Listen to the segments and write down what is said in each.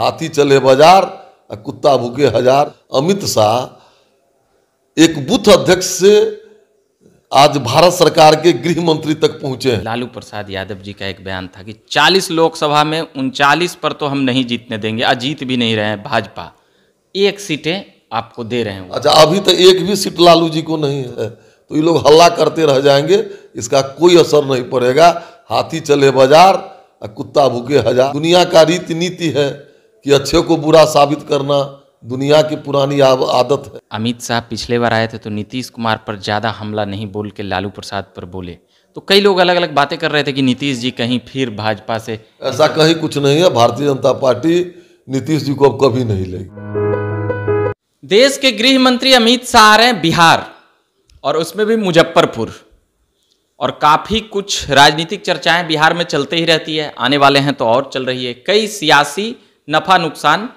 हाथी चले बाजार कुत्ता भूखे हजार अमित शाह एक बूथ अध्यक्ष से आज भारत सरकार के गृह मंत्री तक पहुंचे हैं लालू प्रसाद यादव जी का एक बयान था कि 40 लोकसभा में उनचालीस पर तो हम नहीं जीतने देंगे आज जीत भी नहीं रहे हैं भाजपा एक सीटें आपको दे रहे हैं अच्छा अभी तो एक भी सीट लालू जी को नहीं है तो ये लोग हल्ला करते रह जाएंगे इसका कोई असर नहीं पड़ेगा हाथी चले बाजार कुत्ता भूखे हजार दुनिया का रीति नीति है कि अच्छे को बुरा साबित करना दुनिया की पुरानी आदत है अमित शाह पिछले बार आए थे तो नीतीश कुमार पर ज़्यादा हमला नहीं बोल के लालू प्रसाद पर बोले तो कई लोग अलग अलग बातें कर रहे थे कि नीतीश जी कहीं फिर भाजपा से ऐसा कहीं कुछ नहीं है भारतीय जनता पार्टी नीतीश जी को अब कभी नहीं लेगी देश के गृह मंत्री अमित शाह आ रहे हैं बिहार और उसमें भी मुजफ्फरपुर और काफ़ी कुछ राजनीतिक चर्चाएं बिहार में चलते ही रहती है आने वाले हैं तो और चल रही है कई सियासी नफ़ा नुकसान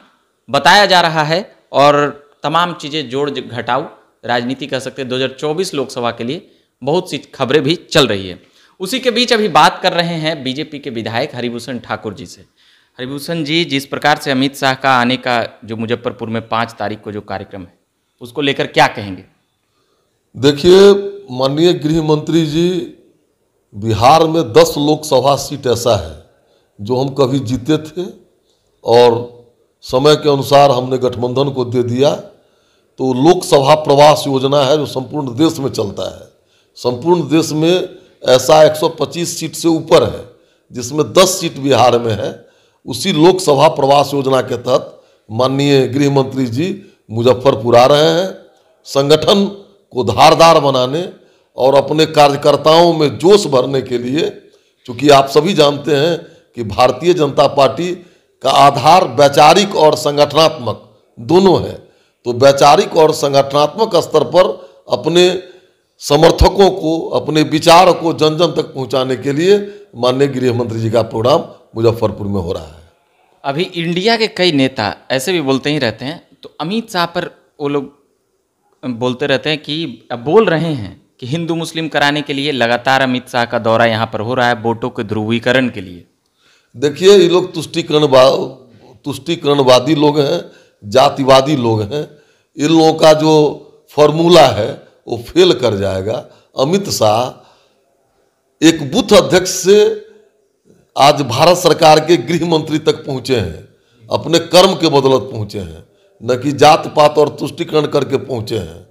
बताया जा रहा है और तमाम चीज़ें जोड़ घटाऊ राजनीति कह सकते हैं 2024 लोकसभा के लिए बहुत सी खबरें भी चल रही है उसी के बीच अभी बात कर रहे हैं बीजेपी के विधायक हरिभूषण ठाकुर जी से हरिभूषण जी जिस प्रकार से अमित शाह का आने का जो मुजफ्फरपुर में पाँच तारीख को जो कार्यक्रम है उसको लेकर क्या कहेंगे देखिए माननीय गृह मंत्री जी बिहार में दस लोकसभा सीट ऐसा है जो हम कभी जीते थे और समय के अनुसार हमने गठबंधन को दे दिया तो लोकसभा प्रवास योजना है जो संपूर्ण देश में चलता है संपूर्ण देश में ऐसा 125 सीट से ऊपर है जिसमें 10 सीट बिहार में है उसी लोकसभा प्रवास योजना के तहत माननीय गृह मंत्री जी मुजफ्फरपुर आ रहे हैं संगठन को धारदार बनाने और अपने कार्यकर्ताओं में जोश भरने के लिए चूँकि आप सभी जानते हैं कि भारतीय जनता पार्टी का आधार वैचारिक और संगठनात्मक दोनों है तो वैचारिक और संगठनात्मक स्तर पर अपने समर्थकों को अपने विचार को जन जन तक पहुंचाने के लिए माननीय गृह मंत्री जी का प्रोग्राम मुजफ्फरपुर में हो रहा है अभी इंडिया के कई नेता ऐसे भी बोलते ही रहते हैं तो अमित शाह पर वो लोग बोलते रहते हैं कि बोल रहे हैं कि हिंदू मुस्लिम कराने के लिए लगातार अमित शाह का दौरा यहाँ पर हो रहा है वोटों के ध्रुवीकरण के लिए देखिए ये लोग तुष्टिकरण तुष्टिकरणवादी लोग हैं जातिवादी लोग हैं इन लोगों का जो फॉर्मूला है वो फेल कर जाएगा अमित शाह एक बूथ अध्यक्ष से आज भारत सरकार के गृह मंत्री तक पहुंचे हैं अपने कर्म के बदौलत पहुंचे हैं न कि जात पात और तुष्टिकरण करके पहुंचे हैं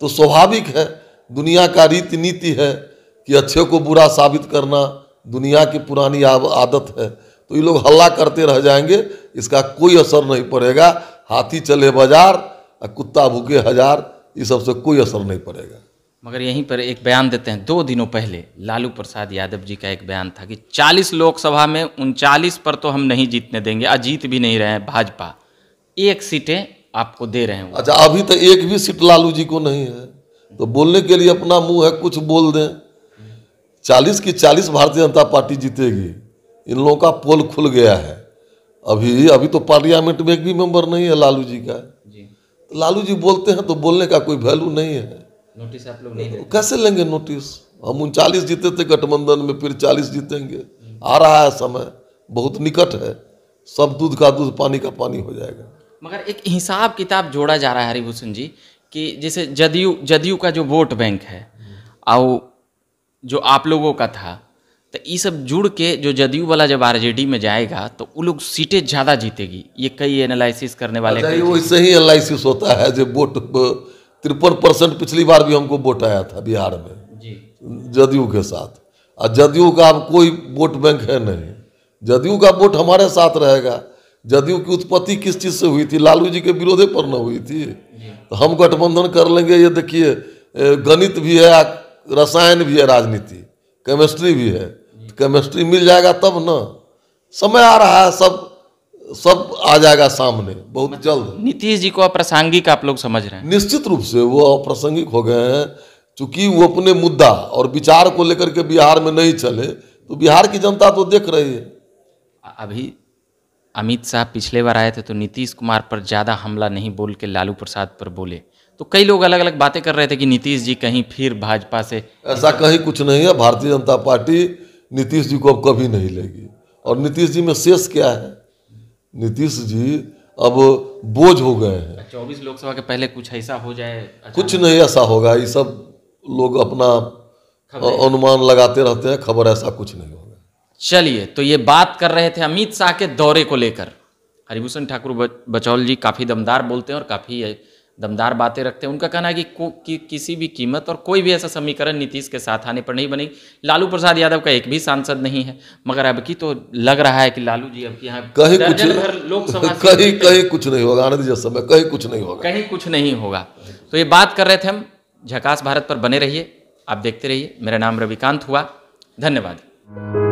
तो स्वाभाविक है दुनिया का रीति नीति है कि अच्छे को बुरा साबित करना दुनिया की पुरानी आदत है तो ये लोग हल्ला करते रह जाएंगे इसका कोई असर नहीं पड़ेगा हाथी चले बाजार और कुत्ता भूखे हजार ये सबसे कोई असर नहीं पड़ेगा मगर यहीं पर एक बयान देते हैं दो दिनों पहले लालू प्रसाद यादव जी का एक बयान था कि 40 लोकसभा में उनचालीस पर तो हम नहीं जीतने देंगे अजीत जीत भी नहीं रहे हैं भाजपा एक सीटें आपको दे रहे हैं अच्छा अभी तो एक भी सीट लालू जी को नहीं है तो बोलने के लिए अपना मुंह है कुछ बोल दें चालीस की चालीस भारतीय जनता पार्टी जीतेगी इन लोगों का पोल खुल गया है अभी अभी तो पार्लियामेंट में एक भी मेंबर नहीं है लालू जी का जी। तो लालू जी बोलते हैं तो बोलने का कोई वैल्यू नहीं है नोटिस आप लोग नहीं कैसे लेंगे नोटिस हम उनचालीस जीते थे गठबंधन में फिर चालीस जीतेंगे आ रहा है समय बहुत निकट है सब दूध का दूध पानी का पानी हो जाएगा मगर एक हिसाब किताब जोड़ा जा रहा है हरिभूषण जी कि जैसे जदयू जदयू का जो वोट बैंक है और हम्म। जो आप लोगों का था तो ये सब जुड़ के जो जदयू वाला जब आरजेडी में जाएगा तो वो लोग सीटें ज़्यादा जीतेगी ये कई एनालिसिस करने वाले अच्छा, वो इससे ही एनालिसिस होता है जो वोट तिरपन परसेंट पिछली बार भी हमको वोट आया था बिहार में जदयू के साथ और जदयू का अब कोई वोट बैंक है नहीं जदयू का वोट हमारे साथ रहेगा जदयू की उत्पत्ति किस चीज़ से हुई थी लालू जी के विरोधे पर न हुई थी तो हम गठबंधन कर लेंगे ये देखिए गणित भी है रसायन भी है राजनीति केमिस्ट्री भी है केमिस्ट्री मिल जाएगा तब ना समय आ रहा है सब सब आ जाएगा सामने बहुत मतलब जल्द नीतीश जी को अप्रासंगिक आप लोग समझ रहे हैं निश्चित रूप से वो अप्रासंगिक हो गए हैं चूंकि वो अपने मुद्दा और विचार को लेकर के बिहार में नहीं चले तो बिहार की जनता तो देख रही है अभी अमित शाह पिछले बार आए थे तो नीतीश कुमार पर ज़्यादा हमला नहीं बोल के लालू प्रसाद पर बोले तो कई लोग अलग अलग बातें कर रहे थे कि नीतीश जी कहीं फिर भाजपा से ऐसा कहीं कुछ नहीं है भारतीय जनता पार्टी नीतीश जी को अब कभी नहीं लेगी और नीतीश जी में शेष क्या है नीतीश जी अब बोझ हो गए हैं अच्छा, चौबीस लोकसभा के पहले कुछ ऐसा हो जाए कुछ नहीं ऐसा होगा ये सब लोग अपना अनुमान लगाते रहते हैं खबर ऐसा कुछ नहीं होगा चलिए तो ये बात कर रहे थे अमित शाह के दौरे को लेकर हरिभूषण ठाकुर बचौल जी काफ़ी दमदार बोलते हैं और काफ़ी दमदार बातें रखते हैं उनका कहना है कि, कि किसी भी कीमत और कोई भी ऐसा समीकरण नीतीश के साथ आने पर नहीं बनेगी लालू प्रसाद यादव का एक भी सांसद नहीं है मगर अब की तो लग रहा है कि लालू जी अब की यहाँ कहीं कुछ लोकसभा कहीं कहीं कुछ नहीं होगा आनंद समय कहीं कुछ नहीं होगा कहीं कुछ नहीं होगा तो ये बात कर रहे थे हम झकास भारत पर बने रहिए आप देखते रहिए मेरा नाम रविकांत हुआ धन्यवाद